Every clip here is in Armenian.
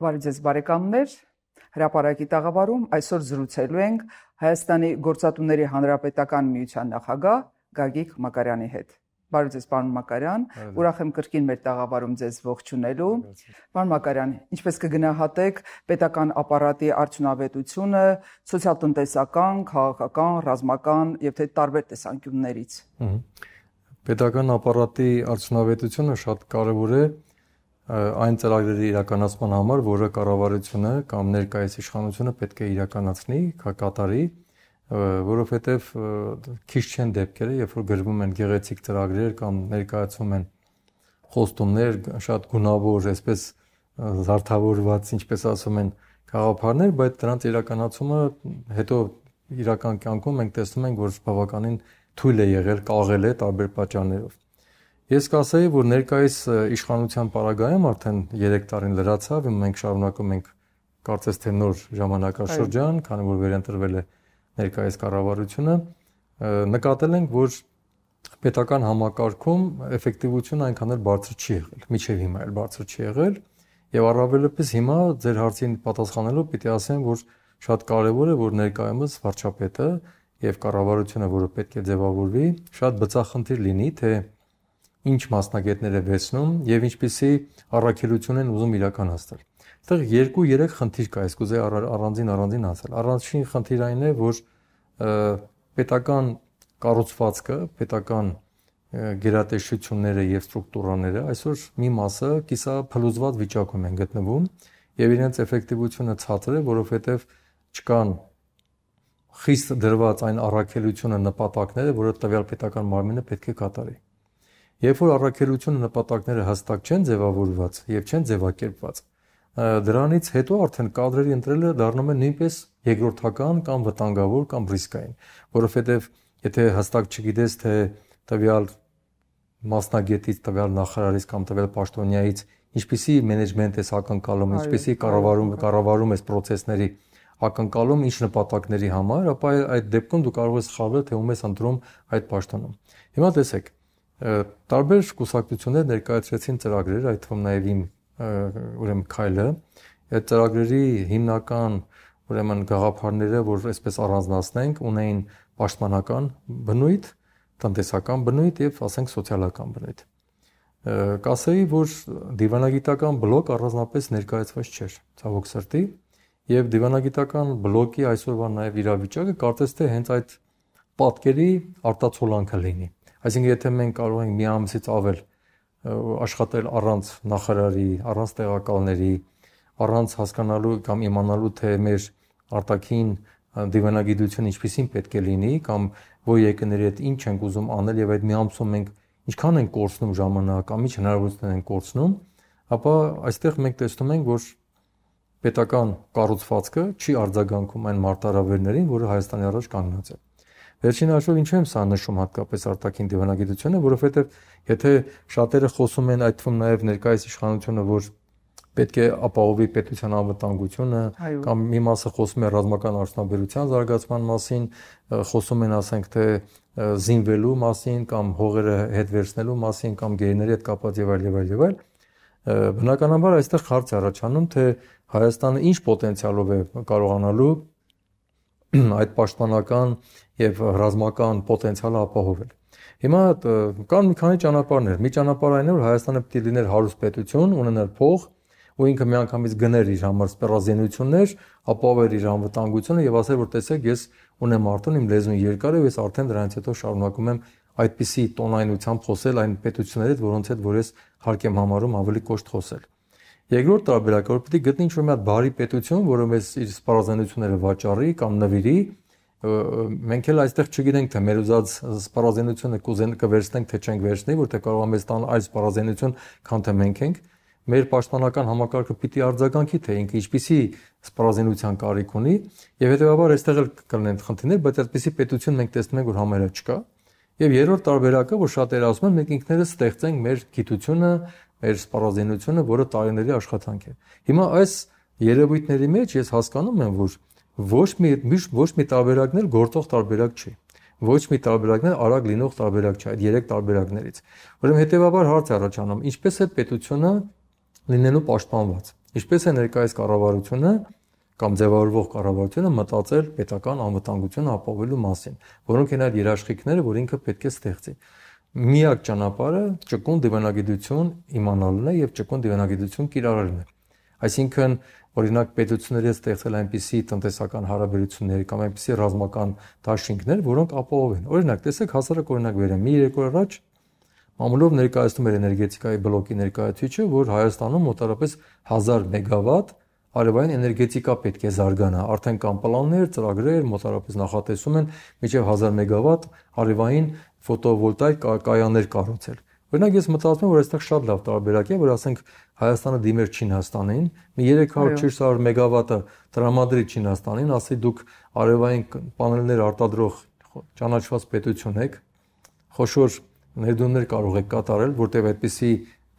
Բարի ձեզ բարեկամներ։ Հրապարակի տաղավարում այսօր զրուցելու ենք Հայաստանի Գործատուների Հանրապետական Միության նախագահ Գագիկ Մակարյանի հետ։ Բարի ձեզ, պարոն Մակարյան, ուրախ եմ կրկին մեր տաղավարում ձեզ ողջունելու։ Պարոն Մակարյան, ինչպես կգնահատեք պետական ապարատի արդյունավետությունը սոցիալ-տնտեսական, քաղաքական, ռազմական եւ թե տարբեր տեսանկյուններից։ Պետական ապարատի արդյունավետությունը շատ կարեւոր է, այն ծրագրերի իրականացման համար, որը կառավարությունը կամ ներկայիս իշխանությունը պետք է իրականացնի, կատարի, որովհետև քիչ չեն դեպքերը, երբ որ գրվում են գեղեցիկ ծրագրեր կամ ներկայացում են խոստումներ, շատ գունավոր, այսպես զարթավորված, ինչպես ասում են, գաղափարներ, բայց դրանց իրականացումը հետո իրական կյանքում մենք տեսնում ենք, որ բավականին թույլ է եղել, կաղել է տարբեր պատճառներով Ես կասեի, որ ներկայիս իշխանության պարագայում արդեն 3 տարին լրացավ, մենք շարունակում ենք կարծես թե նոր ժամանակաշրջան, քանի որ վերընտրվել է ներկայիս կառավարությունը, նկատել ենք, որ պետական համակարգում էֆեկտիվությունը այնքան էլ բարձր չի եղել, միջև հիմա էլ բարձր չի եղել, եւ առավելապես հիմա ձեր հարցին պատասխանելով պիտի ասեմ, որ շատ կարեւոր է, որ ներկայումս վարչապետը եւ կառավարությունը, որը պետք է ձևավորվի, շատ բծախնդիր լինի, թե դե ինչ մասնագետները վերցնում եւ ինչպիսի առաքելություն են ուզում իրականացնել։ Այդտեղ 2-3 խնդիր կա, այսուզե առանձին առանձին ասել։ Առաջին խնդիր այն է, որ պետական կառուցվածքը, պետական գերատեսչությունները եւ ստրուկտուրաները այսօր մի մասը կիսափլուզված վիճակում են գտնվում եւ իրենց էֆեկտիվությունը ցածր է, որովհետեւ չկան խիստ դրված այն առաքելությունը նպատակները, որը տվյալ պետական մարմինը պետք է կատարի։ Երբ որ առաքելությունը նպատակները հստակ չեն ձևավորված եւ չեն ձևակերպված, դրանից հետո արդեն կադրերի ընտրելը դառնում է նույնպես երկրորդական կամ վտանգավոր կամ ռիսկային, որովհետեւ եթե հստակ չգիտես թե տվյալ մասնագետից, տվյալ նախարարից կամ տվյալ պաշտոնյայից ինչպիսի մենեջմենտ ես ակնկալում, ինչպիսի կառավարում կառավարում ես process-ների ակնկալում ինչ նպատակների համար, ապա այդ դեպքում դու կարող ես խաղալ թե ում ես ընտրում այդ պաշտոնում։ Հիմա տեսեք, տարբեր կուսակցություններ ներկայացրեցին ծրագրեր, այդ թվում նաև իմ ուրեմն քայլը։ Այդ ծրագրերի հիմնական ուրեմն գաղափարները, որ այսպես առանձնացնենք, ունեին պաշտպանական բնույթ, տնտեսական բնույթ եւ ասենք սոցիալական բնույթ։ Կասեի, որ դիվանագիտական բլոկ առանձնապես ներկայացված չէր ցավոք սրտի եւ դիվանագիտական բլոկի այսօրվա նաեւ իրավիճակը կարծես թե հենց այդ պատկերի արտացոլանքը լինի Այսինքն եթե մենք կարող ենք մի ամսից ավել աշխատել առանց նախարարի, առանց տեղակալների, առանց հասկանալու կամ իմանալու թե մեր արտաքին դիվանագիտությունը ինչպեսին պետք է լինի կամ որ եկների հետ ինչ ենք ուզում անել եւ այդ մի ամսում մենք ինչքան ենք կորցնում ժամանակ, ամիջ հնարավորություն ենք կորցնում, ապա այստեղ մենք տեսնում ենք, որ պետական կառուցվածքը չի արձագանքում այն մարտարավերներին, որը Հայաստանի առաջ կանգնած է։ Վերջին հաշվով ինչու եմ սա նշում հատկապես արտաքին դիվանագիտությունը, որովհետև եթե շատերը խոսում են այդ թվում նաև ներկայիս իշխանությունը, որ պետք է ապահովի պետության անվտանգությունը կամ մի մասը խոսում է ռազմական արդյունաբերության զարգացման մասին, խոսում են ասենք թե զինվելու մասին կամ հողերը հետ վերցնելու մասին կամ գերիների հետ կապված եւ այլ եւ այլ եւ այլ բնականաբար այստեղ հարց առաջանում թե Հայաստանը ինչ պոտենցիալով է կարողանալու այդ պաշտպանական եւ ռազմական պոտենցիալը ապահովել։ Հիմա կան մի քանի ճանապարհներ։ Մի ճանապարհ այն է, որ Հայաստանը պետք է լիներ հարուստ պետություն, ունենալ փող, ու ինքը միանգամից գներ իր համար սպառազինություններ, ապավեր իր անվտանգությունը եւ ասել որ տեսեք ես ունեմ արդեն իմ լեզուն երկար եւ ես արդեն դրանից հետո շարունակում եմ այդպիսի տոնայնությամբ խոսել այն պետությունների հետ, որոնց հետ որ ես հարկ եմ համարում ավելի կոշտ խոսել։ Երկրորդ տարբերակը, որ պիտի գտնի ինչ-որ մի հատ բարի պետություն, որը մեզ իր սպառազինությունները վաճառի կամ նվիրի, մենք էլ այստեղ չգիտենք թե մեր ուզած սպառազինությունը կուզեն կվերցնենք թե չենք վերցնի, որտեղ կարող է մեզ տան այլ սպառազինություն, քան թե մենք ենք։ Մեր պաշտպանական համակարգը պիտի արձագանքի, թե ինքը ինչպիսի սպառազինության կարիք ունի, եւ հետեւաբար այստեղ էլ կլինեն խնդիրներ, բայց այդպիսի պետություն մենք տեսնում ենք, որ համարյա չկա։ Եվ երրորդ տարբերակը, որ շատերը ասում են, մենք ինքներս ստեղծենք մեր գիտությունը, մեր սպառազինությունը, որը տարիների աշխատանք է։ Հիմա այս երևույթների մեջ ես հասկանում եմ, որ ոչ մի ոչ մի տարբերակներ գործող տարբերակ չի։ Ոչ մի տարբերակներ արագ լինող տարբերակ չի այդ երեք տարբերակներից։ Ուրեմն հետևաբար հարց առաջանում, ինչպես է պետությունը լինելու պաշտպանված։ Ինչպես է ներկայիս կառավարությունը կամ ձևավորվող կառավարությունը մտածել պետական անվտանգությունը ապահովելու մասին, որոնք են այդ երաշխիքները, որ ինքը պետք է ստեղծի միակ ճանապարհը ճկուն դիվանագիտություն իմանալն է եւ ճկուն դիվանագիտություն կիրառելն է։ Այսինքն, օրինակ պետությունները ստեղծել այնպիսի տնտեսական հարաբերություններ կամ այնպիսի ռազմական դաշինքներ, որոնք ապահով են։ Օրինակ, տեսեք հասարակ օրինակ վերեմ, մի երկու օր առաջ մամուլով ներկայացնում էր էներգետիկայի բլոկի ներկայացուցիչը, որ Հայաստանում մոտավորապես 1000 մեգավատ արևային էներգետիկա պետք է զարգանա։ Արդեն կան պլաններ, ծրագրեր, մոտավորապես նախատեսում են միջև 1000 մեգավատ արևային ֆոտովոլտայիկ կայաններ կառուցել։ Օրինակ ես մտածում եմ, որ այստեղ շատ լավ տարբերակ է, որ ասենք Հայաստանը դիմեր Չինաստանին, մի 300-400 մեգավատը տրամադրի Չինաստանին, ասի դուք արևային պանելներ արտադրող ճանաչված պետություն եք, խոշոր ներդրումներ կարող եք կատարել, որտեղ այդպիսի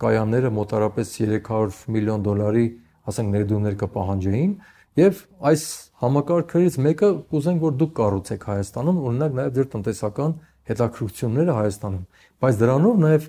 կայանները մոտարապես 300 միլիոն դոլարի, ասենք ներդրումներ կպահանջեին, եւ այս համակարգերից մեկը կուզենք, որ դուք կառուցեք Հայաստանում, օրինակ նաեւ ձեր տնտեսական հետաքրքրությունները Հայաստանում, բայց դրանով նաև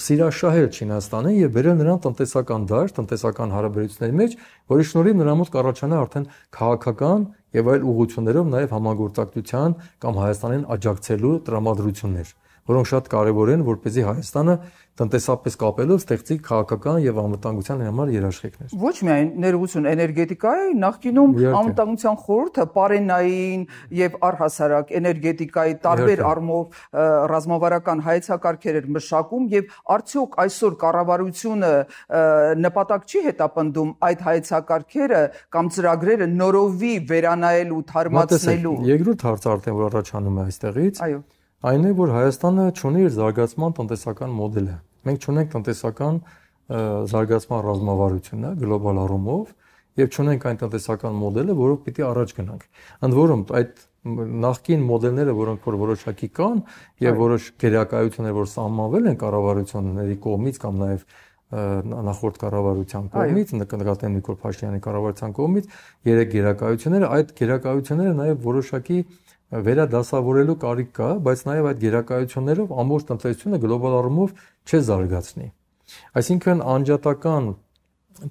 սիրաշահել Չինաստանին եւ վերել նրան տնտեսական դաշտ, տնտեսական հարաբերությունների մեջ, որի շնորհիվ նրա մոտ կառաջանա արդեն քաղաքական եւ այլ ուղություններով նաեւ համագործակցության կամ Հայաստանին աջակցելու տրամադրություններ որոնք շատ կարևոր են, որպեսզի Հայաստանը տնտեսապես կապելով ստեղծի քաղաքական եւ անվտանգության համար երաշխիքներ։ Ոչ միայն ներողություն էներգետիկայի նախկինում անվտանգության խորհուրդը Պարենային եւ առհասարակ էներգետիկայի տարբեր արմով ռազմավարական հայեցակարգեր էր մշակում եւ արդյոք այսօր կառավարությունը նպատակ չի հետապնդում այդ հայեցակարգերը կամ ծրագրերը նորովի վերանայելու, թարմացնելու։ Երկրորդ հարցը արդեն որ առաջանում է այստեղից։ Այո այն է, որ Հայաստանը ունի իր զարգացման տնտեսական մոդելը։ Մենք ունենք տնտեսական զարգացման ռազմավարությունը գլոբալ առումով եւ ունենք այն տնտեսական մոդելը, որով պիտի առաջ գնանք։ Ընդ որում այդ նախկին մոդելները, որոնք որ որոշակի կան եւ որոշ գերակայություններ, որ սահմանվել են կառավարությունների կողմից կամ նաեւ նախորդ կառավարության կողմից, նկատեն Նիկոլ Փաշինյանի կառավարության կողմից երեք գերակայությունները, այդ գերակայությունները նաեւ որոշակի և, վերադասավորելու կարիք կա, բայց նաև այդ գերակայություններով ամբողջ տնտեսությունը գլոբալ առումով չէ զարգացնի։ Այսինքն անջատական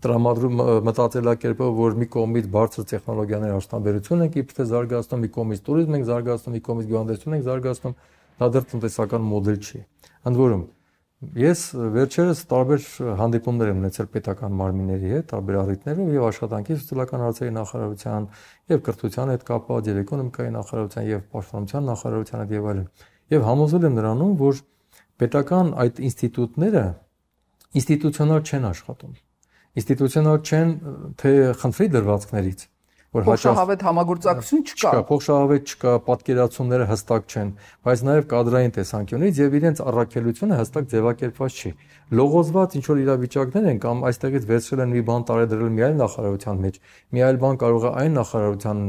տրամադրում մտածելակերպով, որ մի կողմից բարձր տեխնոլոգիաների արտադրություն ենք իբր թե զարգացնում, մի կողմից туриզմ ենք զարգացնում, մի կողմից գյուղատնտեսություն ենք զարգացնում, դա դեռ տնտեսական մոդել չի։ Ընդ որում, Ես վերջերս տարբեր հանդիպումներ եմ ունեցել պետական մարմինների հետ, տարբեր առիթներով եւ աշխատանքի սոցիալական հարցերի նախարարության եւ կրթության հետ կապված եւ էկոնոմիկայի նախարարության եւ պաշտպանության նախարարության հետ եւ այլն։ Եվ համոզվել եմ նրանում, որ պետական այդ ինստիտուտները ինստիտուցիոնալ չեն աշխատում։ Ինստիտուցիոնալ չեն թե խնդրի դրվածքներից, որ հաճախ փոխհավետ համագործակցություն չկա։ Չկա, փոխհավետ չկա, պատկերացումները հստակ չեն, բայց նաև կադրային տեսանկյունից եւ իրենց առաքելությունը հստակ ձևակերպված չի։ Լողոզված ինչ որ իրավիճակներ են կամ այստեղից վերցրել են մի բան տարեդրել մի այլ նախարարության մեջ, մի այլ բան կարող է այն նախարարության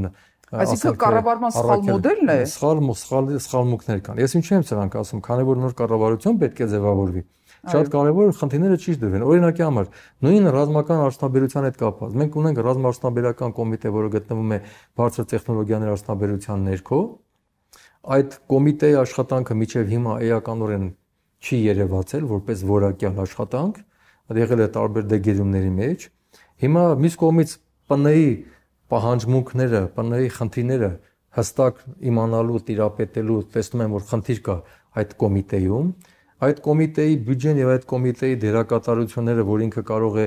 Այսինքն կառավարման սխալ մոդելն է։ Սխալ, սխալ, սխալմունքներ կան։ Ես ինչու եմ սրանք ասում, քանի որ նոր կառավարություն պետք է ձևավորվի։ Շատ կարևոր է խնդիրները ճիշտ դրվեն։ Օրինակի համար, նույն ռազմական արդյունաբերության հետ կապված։ Մենք ունենք ռազմաարդյունաբերական կոմիտե, որը գտնվում է բարձր տեխնոլոգիաների արդյունաբերության ներքո։ Այդ կոմիտեի աշխատանքը միջև հիմա էականորեն չի երևացել որպես որակյալ աշխատանք, այդ եղել է տարբեր դեգերումների մեջ։ Հիմա մյուս կողմից ՊՆ-ի պահանջմունքները, ՊՆ-ի խնդիրները հստակ իմանալու, տիրապետելու, տեսնում եմ, որ խնդիր կա այդ կոմիտեյում, այդ կոմիտեի բյուջեն եւ այդ կոմիտեի դերակատարությունները, որ ինքը կարող է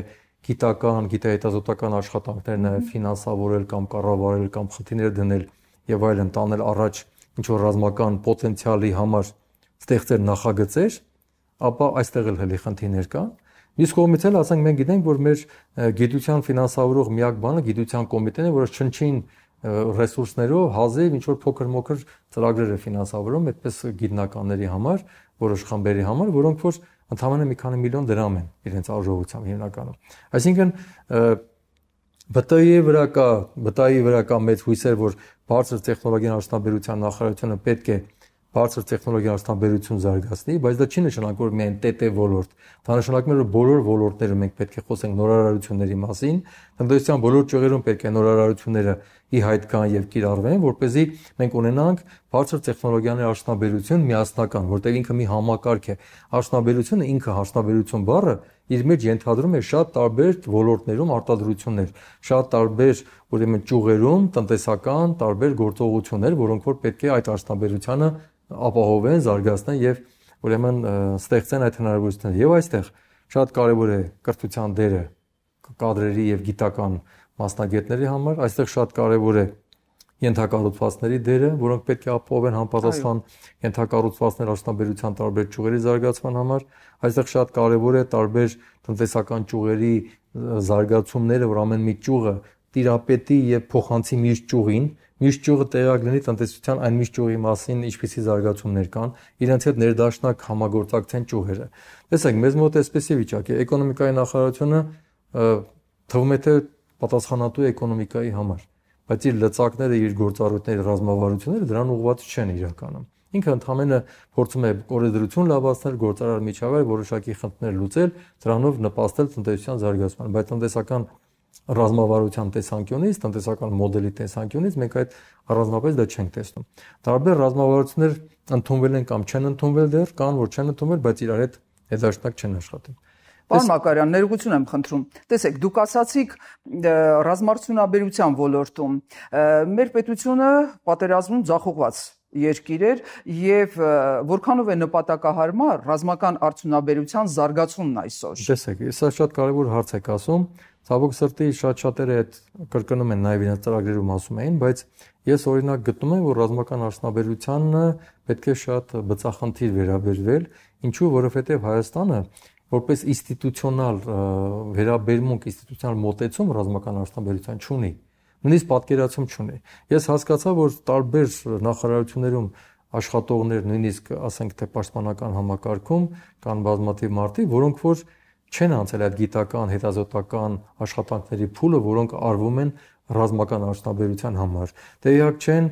գիտական, գիտահետազոտական աշխատանքներ նաեւ ֆինանսավորել կամ կառավարել կամ խնդիրներ դնել եւ այլն տանել առաջ ինչ որ ռազմական պոտենցիալի համար ստեղծել նախագծեր, ապա այստեղ էլ հլի խնդիրներ կան։ Մյուս կողմից էլ ասենք մենք գիտենք, որ մեր գիտության ֆինանսավորող միակ բանը գիտության կոմիտեն է, որը շնչին ռեսուրսներով հազիվ ինչ որ փոքր-մոքր ծրագրեր է ֆինանսավորում այդպես գիտնականների համար, որոշ խմբերի համար, որոնք որ ընդամենը մի քանի միլիոն դրամ են իրենց արժողությամբ հիմնականում։ Այսինքն ԲՏԵ-ի վրա կա, ԲՏ-ի վրա կա մեծ հույսեր, որ բարձր տեխնոլոգիան արդյունաբերության նախարարությունը պետք է բարձր տեխնոլոգիան արդյունաբերություն զարգացնի, բայց դա չի նշանակում որ միայն TT ոլորտ։ Դա նշանակում է որ բոլոր ոլորտներում մենք պետք է խոսենք նորարարությունների մասին, տնտեսության բոլոր ճյուղերում պետք է նորարարությունները ի հայտ գան եւ կիրառվեն, որ เป զի մենք ունենանք բարձր տեխնոլոգիաների արդյունաբերություն միասնական, որտեղ ինքը մի համակարգ է։ Արդյունաբերությունը ինքը արդյունաբերություն բառը իր մեջ ենթադրում է շատ տարբեր ոլորտներում արտադրություններ, շատ տարբեր, ուրեմն ճյուղերում տնտեսական տարբեր գործողություններ, որոնք որ պետք է այդ արդյունաբերությանը ապահովեն, զարգացնեն եւ ուրեմն ստեղծեն այդ հնարավորությունները։ Եվ այստեղ շատ կարեւոր է կրթության դերը կադրերի եւ գիտական մասնագետների համար, այստեղ շատ կարեւոր է ենթակառուցվածքների դերը, որոնք պետք է ապահովեն համապատասխան ենթակառուցվածքներ աշտանբերության տարբեր ճյուղերի զարգացման համար, այստեղ շատ կարեւոր է տարբեր տնտեսական ճյուղերի զարգացումները, որ ամեն մի ճյուղը տիրապետի եւ փոխանցի մյուս ճյուղին, մյուս ճյուղը տեղակ լինի տնտեսության այն մյուս ճյուղի մասին, ինչպիսի զարգացումներ կան, իրենց հետ ներդաշնակ համագործակցեն ճյուղերը։ Տեսեք, մեզ մոտ էսպեսի վիճակ է, էկոնոմիկայի նախարարությունը թվում է թե պատասխանատու է էկոնոմիկայի համար, բայց իր լծակները, իր գործառույթները, ռազմավարությունները դրան ուղղված չեն իրականում։ Ինքը ընդհանրապես փորձում է օրենսդրություն լավացնել, գործարար միջավայր որոշակի խնդիրներ լուծել, դրանով նպաստել տնտեսության զարգացմանը, բայց տնտեսական ռազմավարության տեսանկյունից, տնտեսական մոդելի տեսանկյունից մենք այդ առանձնապես դա չենք տեսնում։ Տարբեր ռազմավարություններ ընդունվել են կամ չեն ընդունվել դեռ, կան որ չեն ընդունվել, բայց իրար հետ հետաշտակ չեն աշխատում։ Պարոն Մակարյան, ներողություն եմ խնդրում։ Տեսեք, դուք ասացիք ռազմարտունաբերության ոլորտում մեր պետությունը պատերազմում ձախողված երկիր էր եւ որքանով է նպատակահարմար ռազմական արդյունաբերության զարգացումն այսօր։ Տեսեք, սա շատ կարեւոր հարց եք ասում, Ցավոք սրտի շատ շատերը այդ կրկնում են նաև իրենց ծրագրերում ասում էին, բայց ես օրինակ գտնում եմ, որ ռազմական արշնաբերությանը պետք է շատ բծախնդիր վերաբերվել, ինչու, որովհետև Հայաստանը որպես ինստիտուցիոնալ վերաբերմունք, ինստիտուցիոնալ մոտեցում ռազմական արշնաբերության չունի։ Նույնիսկ պատկերացում չունի։ Ես հասկացա, որ տարբեր նախարարություններում աշխատողներ, նույնիսկ ասենք թե պաշտպանական համակարգում կան բազմաթիվ մարդիկ, որոնք որ որ չեն անցել այդ գիտական, հետազոտական աշխատանքների փուլը, որոնք արվում են ռազմական արտաբերության համար։ Տեղյակ դե չեն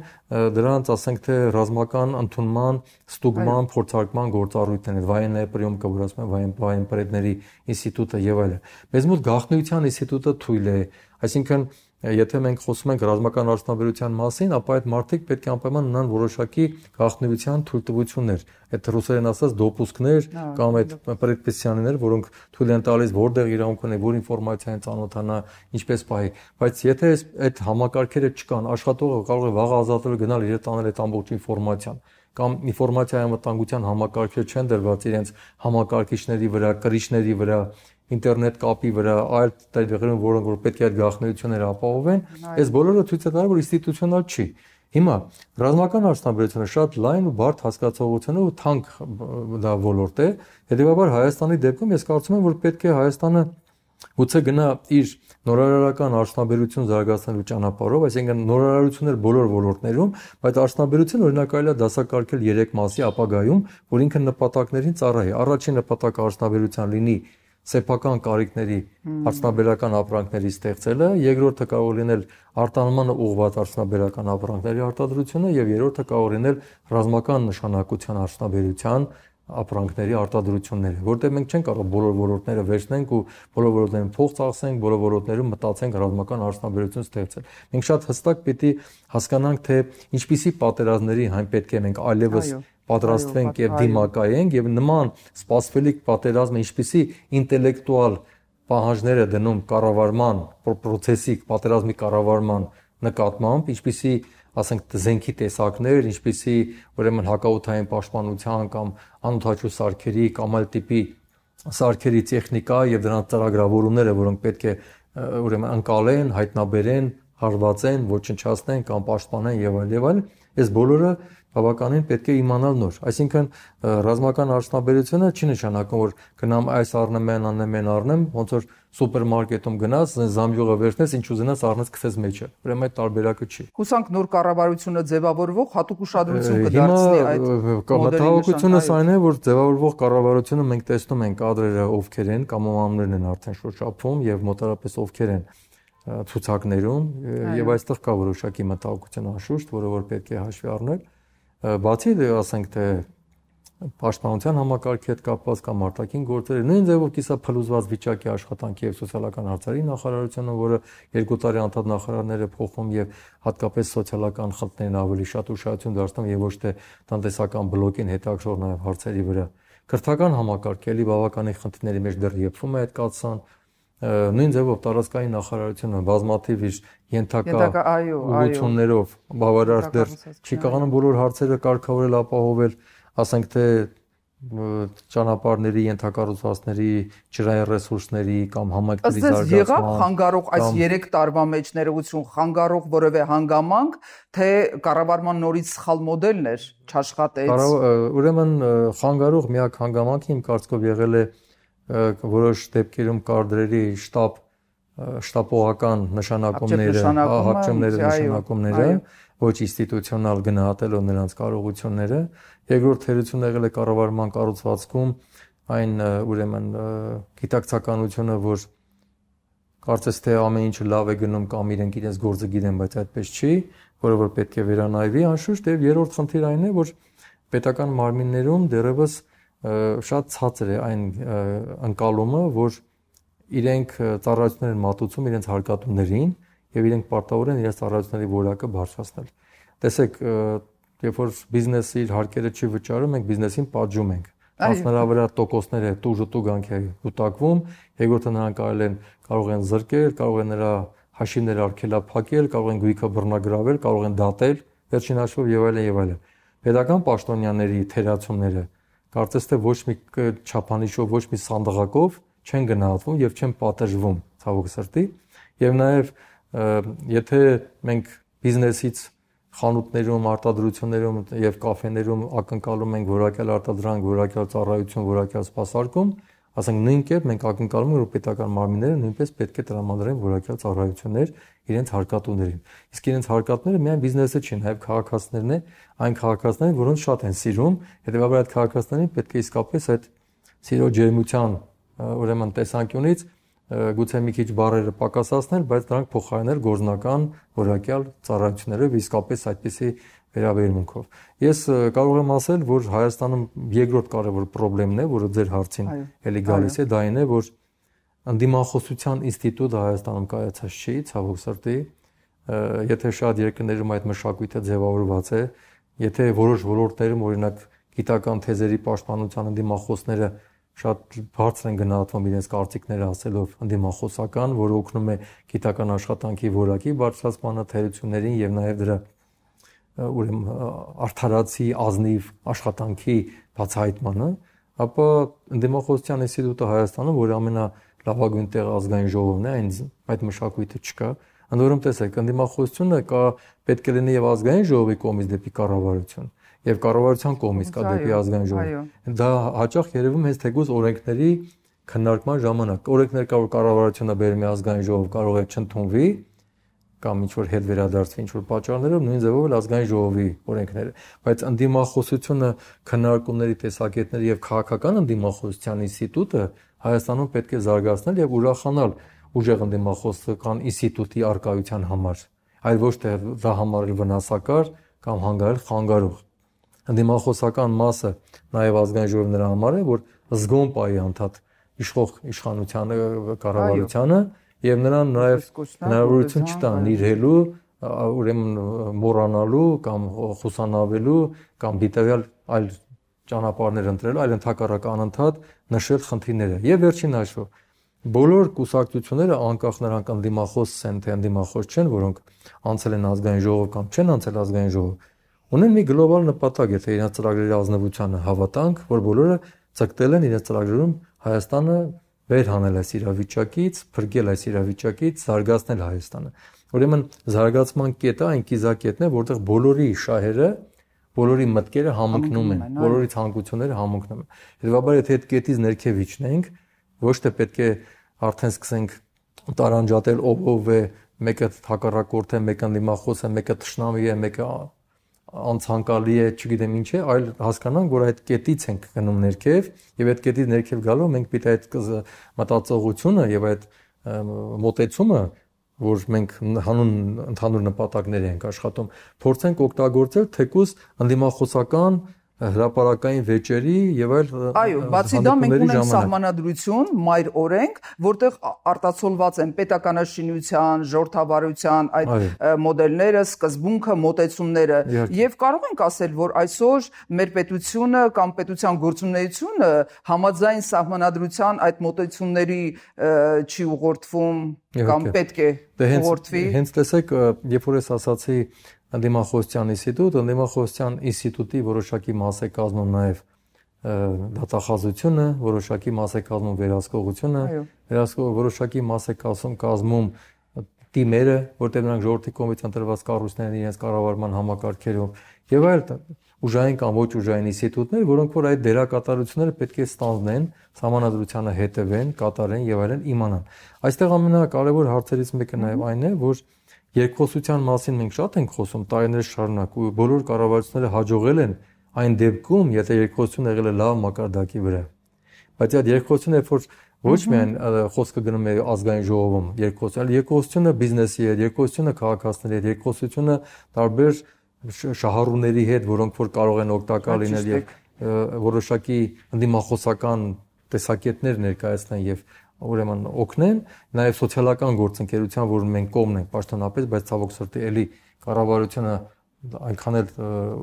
դրանց, ասենք թե ռազմական ընդունման, ստուգման, փորձարկման գործառույթներն, վայենների պրիոմ կորացման, վայեն վայեն պրեդների ինստիտուտը եւ այլն։ Մեզ մոտ գաղտնիության ինստիտուտը թույլ է, այսինքն եթե մենք խոսում ենք ռազմական արդյունաբերության մասին, ապա այդ մարդիկ պետք է անպայման ունենան որոշակի գաղտնիության թույլտվություններ, այդ ռուսերեն ասած դոպուսկներ կամ այդ պրեդպեսյաններ, որոնք թույլ են տալիս որտեղ իրավունք ունի, որ ինֆորմացիան ծանոթանա, ինչպես պահի։ Բայց եթե այդ համակարգերը չկան, աշխատողը կարող է վաղ ազատվել գնալ իր տանել այդ ամբողջ ինֆորմացիան կամ ինֆորմացիայի անվտանգության համակարգեր չեն դրված իրենց համակարգիչների վրա, կրիչների վրա, ինտերնետ կապի վրա, այլ տեղերում, որոնք որ պետք է այդ գաղտնիությունները ապահովեն, այս բոլորը ցույց է տալիս, որ ինստիտուցիոնալ չի։ Հիմա ռազմական հարստանբերությունը շատ լայն ու բարդ հասկացողությունով ու թանկ դա ոլորտ է, հետեւաբար Հայաստանի դեպքում ես կարծում եմ, որ պետք է Հայաստանը գուցե գնա իր նորարարական արշնաբերություն զարգացնելու ճանապարհով, այսինքն նորարարություններ բոլոր ոլորտներում, բայց արշնաբերությունը օրինակայլա դասակարգել 3 մասի ապագայում, որ ինքն նպատակներին ծառայի։ Առաջին նպատակը արշնաբերության լինի սեփական կարիքների արտնաբերական ապրանքների ստեղծելը, երկրորդը կարող լինել արտանմանը ուղղված արտնաբերական ապրանքների արտադրությունը եւ երրորդը կարող լինել ռազմական նշանակության արտնաբերության ապրանքների արտադրությունները, որտեղ մենք չենք կարող բոլոր ոլորտները վերցնենք ու բոլոր ոլորտներին փող ծախսենք, բոլոր ոլորտներում մտածենք ռազմական արտնաբերություն ստեղծել։ Մենք շատ հստակ պիտի հասկանանք, թե ինչպիսի պատերազմների հայն պետք է մենք այլևս այո պատրաստվենք եւ դիմակայենք եւ նման սպասվելիք պատերազմը ինչպիսի ինտելեկտուալ պահանջներ է դնում կառավարման process-ի պատերազմի կառավարման նկատմամբ, ինչպիսի, ասենք, զենքի տեսակներ, ինչպիսի ուրեմն հակաօթային պաշտպանության կամ անօթաչու սարքերի կամ այլ տիպի սարքերի տեխնիկա եւ դրանց ծրագրավորումները, որոնք պետք է ուրեմն անցալեն, հայտնաբերեն, հարվածեն, ոչնչացնեն կամ պաշտպանեն եւ այլ եւ այլ, այս բոլորը բավականին պետք է իմանալ նոր։ Այսինքն ռազմական արժանաբերությունը չի նշանակում որ գնամ այս առնեմ, այն անեմ, այն առնեմ, ոնց որ սուպերմարկետում գնաս, զամբյուղը վերցնես, ինչ ուզենաս առնես քսես մեջը։ Ուրեմն այդ տարբերակը չի։ Հուսանք նոր կառավարությունը ձևավորվող հատուկ ուշադրություն կդարձնի այդ մտահոգությունը այն է, որ ձևավորվող կառավարությունը մենք տեսնում ենք կադրերը ովքեր են կամ ամամներն են արդեն շոշափում եւ մոտարապես ովքեր են։ Ա, ցուցակներում եւ այստեղ կա որոշակի մտահոգություն անշուշտ, որը որ պետք է հաշվի առնել։ Բացի դե ասենք թե պաշտպանության համակարգի հետ կապված կամ արտաքին գործերը նույն ձևով կիսափլուզված վիճակի աշխատանքի եւ սոցիալական հարցերի նախարարությունը, որը երկու տարի անդադ նախարարները փոխում եւ հատկապես սոցիալական խնդիրներին ավելի շատ ուշադրություն դարձնում եւ ոչ թե տնտեսական բլոկին հետաքրող նաեւ հարցերի վրա։ Կրթական համակարգը լի բավականին խնդիրների մեջ դեռ եփվում է այդ կացան, նույն ձևով տարածքային նախարարությունը բազմաթիվ իր ենթակա ուղություններով բավարար դեռ չի կարողանում բոլոր հարցերը կարգավորել ապահովել, ասենք թե ճանապարհների ենթակառուցվածքների, ջրային ռեսուրսների կամ համակարգերի զարգացման։ Ըստ եղավ խանգարող այս 3 տարվա մեջ ներողություն խանգարող որևէ հանգամանք, թե կառավարման նորից սխալ մոդելն էր, չաշխատեց։ Ուրեմն խանգարող միակ հանգամանքը իմ կարծիքով եղել է, է որոշ դեպքերում կարդրերի շտաբ շտապողական նշանակումները, հաղճումների նշանակումները, ոչ ինստիտուցիոնալ գնահատելով նրանց կարողությունները, երկրորդ թերությունը եղել է կառավարման կառուցվածքում այն ուրեմն գիտակցականությունը, որ կարծես թե ամեն ինչը լավ է գնում կամ իրենք իրենց գործը գիտեն, բայց այդպես չի, որը որ պետք է վերանայվի անշուշտ, եւ երրորդ խնդիր այն է, որ պետական մարմիններում դեռևս դեռ շատ ցածր է այն անկալումը, որ իրենք ծառայություններ են մատուցում իրենց հարկատուներին եւ իրենք պարտավոր են իրենց ծառայությունների որակը բարձրացնել։ Տեսեք, երբ որ բիզնեսը իր հարկերը չի վճարում, մենք բիզնեսին պատժում ենք։ Այս նրա վրա տոկոսները տուժը տուգանք է կուտակվում, երկրորդը նրանք կարել են կարող են զրկել, կարող են նրա հաշիվները արգելափակել, կարող են գույքը բռնագրավել, կարող են դատել, վերջին հաշվով եւ այլն եւ այլն։ Պետական պաշտոնյաների թերացումները այլ կարծես թե ոչ մի չափանիշով, ոչ մի սանդղակով չեն գնահատվում եւ չեն պատժվում ցավոք սրտի եւ նաեւ եթե մենք բիզնեսից խանութներում, արտադրություններում եւ կաֆեներում ակնկալում ենք որակյալ արտադրանք, որակյալ ծառայություն, որակյալ սպասարկում, Ասենք նույն կերպ մենք ակնկալում ենք որ պետական մարմինները նույնպես պետք է տրամադրեն որակյալ ծառայություններ իրենց հարկատուներին։ Իսկ իրենց հարկատները միայն բիզնեսը չեն, այլ քաղաքացիներն են, այն քաղաքացիներն, որոնց շատ են սիրում, հետեւաբար այդ քաղաքացիներին պետք է իսկապես այդ սիրո ջերմության ուրեմն տեսանկյունից գուցե մի քիչ բարերը պակասացնել, բայց դրանք փոխարինել գործնական որակյալ ծառայություններով իսկապես այդպիսի վերաբերմունքով։ Ես կարող եմ ասել, որ Հայաստանում երկրորդ կարևոր խնդրեմն է, որը ձեր հարցին էլի գալիս է, դա այն է, որ անդիմախոսության ինստիտուտը Հայաստանում կայացած չի, ցավոք սրտի, եթե շատ երկրներում այդ մշակույթը ձևավորված է, եթե որոշ ոլորտներում օրինակ գիտական թեզերի պաշտպանության անդիմախոսները շատ բարձր են գնահատվում իրենց կարծիքները ասելով անդիմախոսական, որը օգնում է գիտական աշխատանքի որակի բարձրացմանը, թերություններին եւ նաեւ դրա ուրեմն արթարացի ազնիվ աշխատանքի բացահայտմանը, ապա դեմոկրատիան ինստիտուտը Հայաստանում, որ ամենա լավագույն տեղ ազգային ժողովն է, այն այդ մշակույթը չկա։ Ընդ որում տեսեք, ընդդիմախոսությունը կա պետք է լինի եւ ազգային ժողովի կողմից դեպի կառավարություն եւ կառավարության կողմից կա դեպի ազգային ժողով։ Դա հաճախ երևում հենց թեգուզ օրենքների քննարկման ժամանակ օրենքներ կա որ կառավարությունը բերում է ազգային ժողով կարող է չընդունվի, կամ ինչ որ հետ վերադարձվի ինչ որ պատճառներով նույն ձևով էլ ազգային ժողովի օրենքները բայց ընդդիմախոսությունը քննարկումների տեսակետները եւ քաղաքական ընդդիմախոսության ինստիտուտը Հայաստանում պետք է զարգացնել եւ ուրախանալ ուժեղ ընդդիմախոսական ինստիտուտի արկայության համար այլ ոչ թե դա համարել վնասակար կամ հանգարել խանգարող ընդդիմախոսական մասը նաեւ ազգային ժողովի նրա համար է որ զգոն պայի անդադ իշխող իշխանությանը կառավարությանը այո եւ նրան նաեւ հնարավորություն չտան իրելու, ուրեմն մոռանալու կամ խուսանավելու կամ դիտավյալ այլ ճանապարհներ ընտրելու, այլ ընդհակառակ անընդհատ նշել խնդիրները։ Եվ վերջին հաշվով բոլոր կուսակցությունները անկախ նրանք անդիմախոս են թե անդիմախոս չեն, որոնք անցել են ազգային ժողով կամ չեն անցել ազգային ժողով, ունեն մի գլոբալ նպատակ, եթե իրենց ծրագրերի ազնվությանը հավատանք, որ բոլորը ցկտել են իրենց ծրագրերում Հայաստանը վերհանել այս իրավիճակից, բրգել այս իրավիճակից, զարգացնել Հայաստանը։ Ուրեմն զարգացման կետը այն կիզակետն է, որտեղ բոլորի շահերը, բոլորի մտքերը համընկնում են, բոլորի ցանկությունները համընկնում են։ Հետևաբար եթե այդ կետից ներքև իջնենք, ոչ թե պետք է արդեն սկսենք տարանջատել ով ով է, մեկը հակառակորդ է, մեկը լիմախոս է, մեկը թշնամի է, մեկը անցանկալի է, չգիտեմ ինչ է, այլ հասկանանք, որ այդ կետից ենք գնում ներքև եւ այդ կետից ներքև գալով մենք պիտի այդ մտածողությունը եւ այդ մոտեցումը, որ մենք հանուն ընդհանուր նպատակներ ենք աշխատում, փորձենք օգտագործել թեկուզ ընդդիմախոսական հրաապարական վեճերի եւ այլ Այո, բացի դա մենք ունենք սահմանադրություն, մայր օրենք, որտեղ արտացոլված են պետականաշինության, ժողովրդավարության այդ մոդելները, սկզբունքը, մոտեցումները եւ կարող ենք ասել, որ այսօր մեր պետությունը կամ պետության գործունեությունը համաձայն սահմանադրության այդ մոտեցումների չի ուղղորդվում կամ պետք է դե ուղղորդվի։ Հենց տեսեք, երբ որ ես ասացի Ընդդիմախոսության ինստիտուտ, ընդդիմախոսության ինստիտուտի որոշակի մաս է կազմում նաև դատախազությունը, որոշակի մաս է կազմում վերահսկողությունը, վերահսկող որոշակի մաս է կազմում կազմում թիմերը, որտեղ նրանք ժողովրդի կողմից ընտրված կառույցներն իրենց կառավարման համակարգերով եւ այլ ուժային կամ ոչ ուժային ինստիտուտներ, որոնք որ այդ դերակատարությունները պետք է ստանձնեն, համանadrությանը հետևեն, կատարեն եւ այլն իմանան։ Այստեղ ամենակարևոր հարցերից մեկը նաեւ այն է, որ Երկխոսության մասին մենք շատ ենք խոսում տարիներ շարունակ ու բոլոր կառավարությունները հաջողել են այն դեպքում, եթե երկխոսությունը եղել է լավ մակարդակի վրա։ Բայց այդ երկխոսությունը, երբ որ ոչ միայն խոսքը գնում է ազգային ժողովում, երկխոսություն, այլ երկխոսությունը բիզնեսի հետ, երկխոսությունը քաղաքացիների հետ, երկխոսությունը տարբեր շահառուների հետ, որոնք որ կարող են օգտակար հա, լինել եւ որոշակի ընդդիմախոսական տեսակետներ ներկայացնեն եւ ուրեմն օգնեն, նաև սոցիալական գործընկերության, որը մենք կողմն ենք պաշտոնապես, բայց ցավոք սրտի էլի կառավարությունը այնքան էլ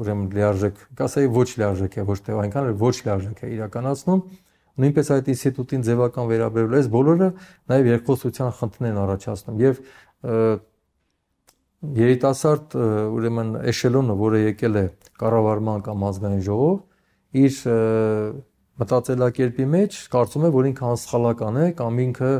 ուրեմն լիարժեք, կասեի ոչ լիարժեք է, ոչ թե այնքան էլ ոչ լիարժեք է իրականացնում։ Նույնպես այդ ինստիտուտին ձևական վերաբերվելու այս բոլորը նաև երկխոսության խնդիրներ առաջացնում եւ երիտասարդ ուրեմն էշելոնը, որը եկել է կառավարման կամ ազգային ժողով, իր մտածելակերպի մեջ կարծում է, որ ինքը անսխալական է կամ ինքը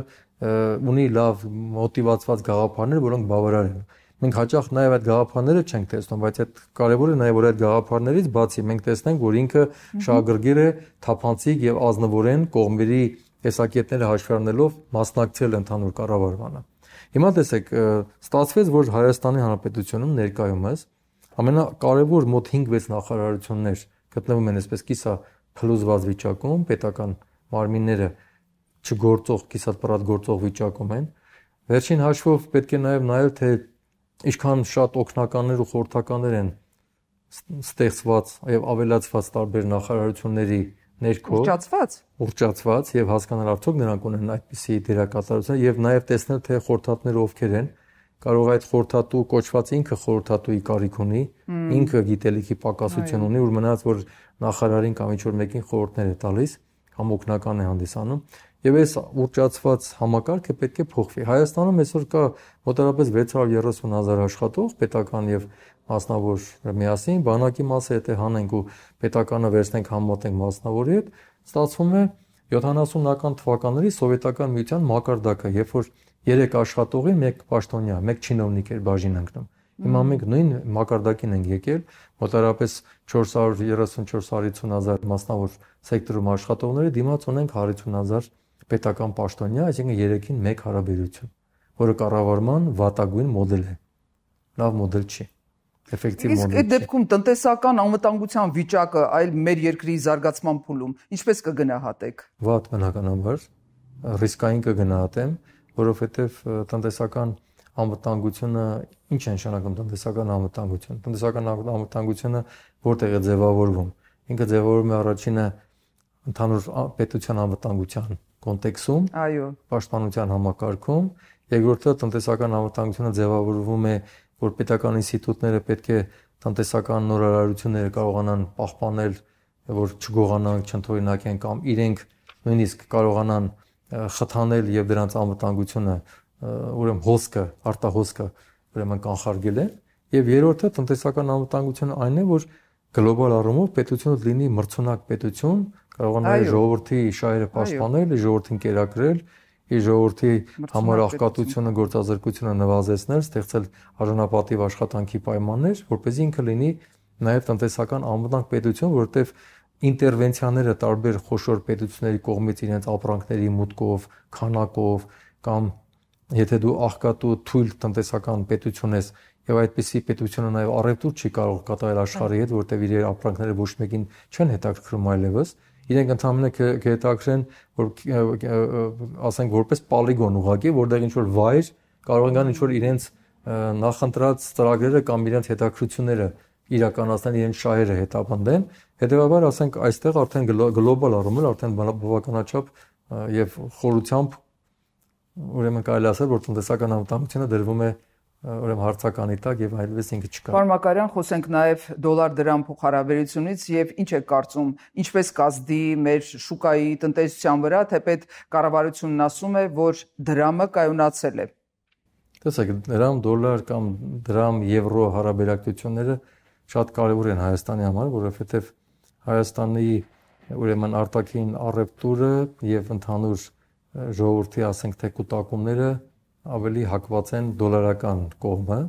ունի լավ մոտիվացված գաղափարներ, որոնք բավարար են։ Մենք հաճախ նաև այդ գաղափարները չենք տեսնում, բայց այդ կարևորը նաև որ այդ գաղափարներից բացի մենք տեսնենք, որ ինքը շահագրգիռ է, թափանցիկ եւ ազնվորեն կողմերի տեսակետները հաշվի առնելով մասնակցել ընդհանուր կառավարմանը։ Հիմա տեսեք, ստացվեց, որ Հայաստանի Հանրապետությունում ներկայումս ամենակարևոր մոտ 5-6 նախարարություններ գտնվում են այսպես կիսա փլուզված վիճակում, պետական մարմինները չգործող, կիսատ-պռատ գործող վիճակում են։ Վերջին հաշվով պետք է նաև նայել թե ինչքան շատ օկնականներ ու խորհրդականներ են ստեղծված եւ ավելացված տարբեր նախարարությունների ներքո ուռճացված ուռճացված եւ հասկանալ արդյոք նրանք ունեն այդպիսի դերակատարություն եւ նաեւ տեսնել թե խորհրդատները ովքեր են կարող այդ խորթատու կոչված ինքը խորթատուի կարիք ունի, ինքը գիտելիքի պակասություն ունի, որ մնաց որ նախարարին կամ ինչ որ մեկին խորհուրդներ է տալիս, կամ օգնական է հանդիսանում, եւ այս ուրճացված համակարգը պետք է փոխվի։ Հայաստանում այսօր կա մոտավորապես 630.000 աշխատող պետական եւ մասնավոր միասին, բանակի մասը եթե հանենք ու պետականը վերցնենք համատենք մասնավորի հետ, ստացվում է 70-ական թվականների սովետական միության մակարդակը, երբ որ 3 աշխատողի, 1 պաշտոնյա, 1 չինովնիկ էր բաժին ընկնում։ Հիմա մենք նույն մակարդակին ենք եկել, մոտարապես 430-450.000 մասնավոր սեկտորում աշխատողները դիմաց ունենք 50.000 պետական պաշտոնյա, այսինքն 3-ին 1 հարաբերություն, որը կառավարման վատագույն մոդել է։ Լավ մոդել չի էֆեկտիվ մոդել։ Իսկ այդ դեպքում տնտեսական անվտանգության վիճակը այլ մեր երկրի զարգացման փուլում ինչպես կգնահատեք։ Վատ բնականաբար ռիսկային կգնահատեմ, որովհետև տնտեսական անվտանգությունը ինչ է նշանակում տնտեսական անվտանգություն։ Տնտեսական անվտանգությունը որտեղ է ձևավորվում։ Ինքը ձևավորվում է առաջինը ընդհանուր պետության անվտանգության կոնտեքստում, այո, պաշտպանության համակարգում, երկրորդը տնտեսական անվտանգությունը ձևավորվում է, որ պետական ինստիտուտները պետք է տնտեսական նորարարությունները կարողանան պահպանել, որ չգողանան, չընդօրինակեն կամ իրենք նույնիսկ կարողանան խթանել եւ դրանց անվտանգությունը, ուրեմն հոսքը, արտահոսքը ուրեմն կանխարգել են։ Եվ երրորդը տնտեսական անվտանգությունը այն է, որ գլոբալ առումով պետությունը լինի մրցունակ պետություն, կարողանա ժողովրդի շահերը պաշտպանել, ժողովրդին կերակրել, իր ժողովրդի համար աղքատությունը, գործազրկությունը նվազեցնել, ստեղծել արժանապատիվ աշխատանքի պայմաններ, որ เป զի ինքը լինի նաև տնտեսական անվտանգ պետություն, որովհետև ինտերվենցիաները տարբեր խոշոր պետությունների կողմից իրենց ապրանքների մուտքով, քանակով կամ եթե դու աղքատու թույլ տնտեսական պետություն ես եւ այդպիսի պետությունը նաեւ առևտուր չի կարող կատարել աշխարհի հետ, որտեղ իր ապրանքները ոչ մեկին չեն հետաքրքրում այլևս, իրենք ընդհանրապես կհետաքրեն որ ասենք որպես պոլիգոն ուղակի, որտեղ ինչ որ վայր կարող են գան ինչ որ իրենց նախընտրած ծրագրերը կամ իրենց հետաքրությունները իրականացնեն իրենց շահերը հետապնդեն, հետեւաբար ասենք այստեղ արդեն գլոբալ առումով արդեն բավականաչափ եւ խորությամբ ուրեմն կարելի ասել, որ տնտեսական անվտանգությունը դրվում է ուրեմն հարցականի տակ եւ այլևս ինքը չկա։ Ֆարմակարյան խոսենք նաեւ դոլար-դրամ փոխհարաբերությունից եւ ինչ է կարծում, ինչպես կազդի մեր շուկայի տնտեսության վրա, թեպետ կառավարությունն ասում է, որ դրամը կայունացել է։ Տեսեք, դրամ, դոլար կամ դրամ, եվրո հարաբերակցությունները շատ կարևոր են Հայաստանի համար, որովհետև Հայաստանի ուրեմն արտաքին առևտուրը եւ ընդհանուր ժողովրդի ասենք թե կուտակումները ավելի հակված են դոլարական կողմը,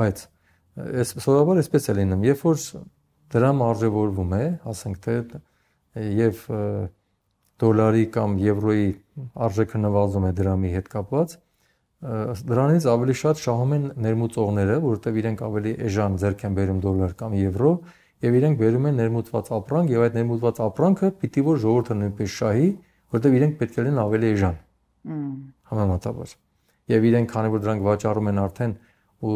բայց այս սովորաբար այսպես է լինում, երբ որ դրամ արժևորվում է, ասենք թե եւ դոլարի կամ եվրոյի արժեքը նվազում է դրամի հետ կապված, դրանից ավելի շատ շահում են ներմուծողները, որովհետև իրենք ավելի էժան ձեռք են բերում դոլար կամ եվրո, եւ իրենք բերում են ներմուծված ապրանք եւ այդ ներմուծված ապրանքը պիտի որ ժողովուրդը նույնպես շահի, որովհետև իրենք պետք է լինեն ավելի էժան։ Համեմատաբար։ Եվ իրենք քանի որ դրանք վաճառում են արդեն ու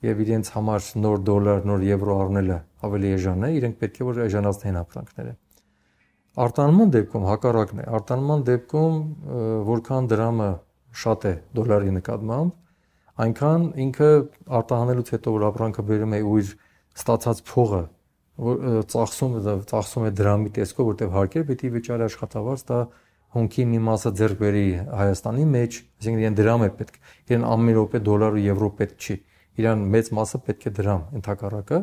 եւ իրենց համար նոր դոլար, նոր եվրո առնելը ավելի էժան է, իրենք պետք է որ էժանացնեն ապրանքները։ Արտանման դեպքում հակառակն է։ Արտանման դեպքում որքան դրամը շատ է դոլարի նկատմամբ, այնքան ինքը արտահանելուց հետո որ ապրանքը բերում է ու իր ստացած փողը որ ծախսում ծախսում է դրամի տեսքով, որտեղ հարկեր պիտի վճարի աշխատավարձ, դա հոնքի մի մասը ձեռք բերի Հայաստանի մեջ, այսինքն իրեն դրամ է պետք։ Իրեն ամեն րոպե դոլար ու եվրո պետք չի։ Իրան մեծ մասը պետք է դրամ ընդհակառակը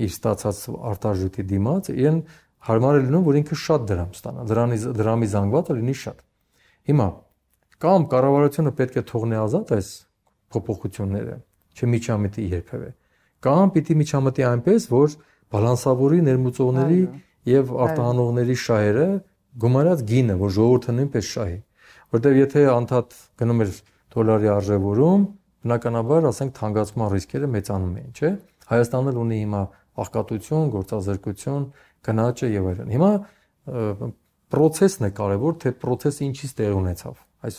իր ստացած արտարժույթի դիմաց, իրեն հարմար է լինում, որ ինքը շատ դրամ ստանա։ Դրանից դրամի զանգվածը լինի շատ։ Հիմա Կամ կառավարությունը պետք է թողնի ազատ այս փոփոխությունները, չմիջամտի երբևէ։ Կամ պիտի միջամտի այնպես, որ բալանսավորի ներմուծողների եւ արտահանողների շահերը գումարած գինը, որ ժողովուրդը նույնպես շահի։ Որտեւ եթե անդադ գնում էր դոլարի արժևորում, բնականաբար ասենք թանկացման ռիսկերը մեծանում էին, չէ՞։ Հայաստանը ունի հիմա աղքատություն, գործազրկություն, գնաճը եւ այլն։ Հիմա պրոցեսն է կարևոր, թե պրոցեսը ինչից տեղ ունեցավ այս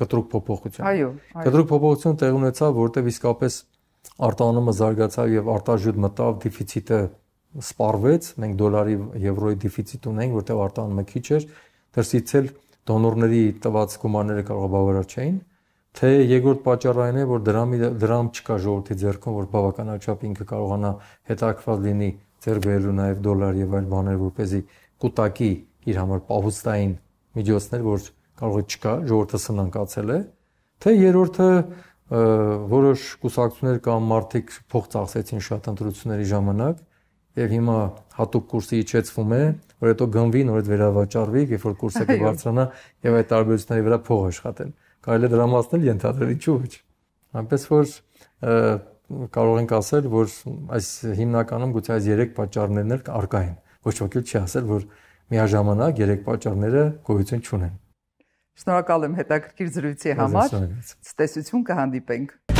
կտրուկ փոփոխություն։ Այո, այո։ Կտրուկ փոփոխություն տեղ ունեցավ, որտեղ իսկապես արտանումը զարգացավ եւ արտաժուտ մտավ, դեֆիցիտը սպառվեց, մենք դոլարի, եվրոյի դեֆիցիտ ունենք, որտեղ արտանումը քիչ էր, դրսից էլ դոնորների տված գումարները կարող բավարար չէին, թե երկրորդ պատճառը այն է, որ դրամի դե, դրամ չկա ժողովրդի ձեռքում, որ բավականաչափ ինքը կարողանա հետաքրքրված լինի ձեր բերելու նաև դոլար եւ այլ բաներ, որ เป զի կուտակի իր համար պահուստային միջոցներ, որ կարող է չկա, ժողովուրդը սնանկացել է, թե երրորդը որոշ կուսակցություններ կամ մարդիկ փոխծախսեցին շատ ընտրությունների ժամանակ եւ հիմա հատուկ կուրսի իջեցվում է, որ հետո գնվի, նորից վերավաճառվի, երբ որ կուրսը կբարձրանա եւ այդ տարբերությունների վրա փող աշխատել։ Կարելի է դրա մասն էլ ենթադրել ինչու՞ ոչ։ Այնպես որ կարող ենք ասել, որ այս հիմնականում գուցե այս երեք պատճառներն էլ արկա են։ Ոչ ոքի չի ասել, որ միաժամանակ երեք պատճառները գոյություն չունեն։ Շնորհակալ եմ հետաքրքիր զրույցի համար։ Ցտեսություն կհանդիպենք։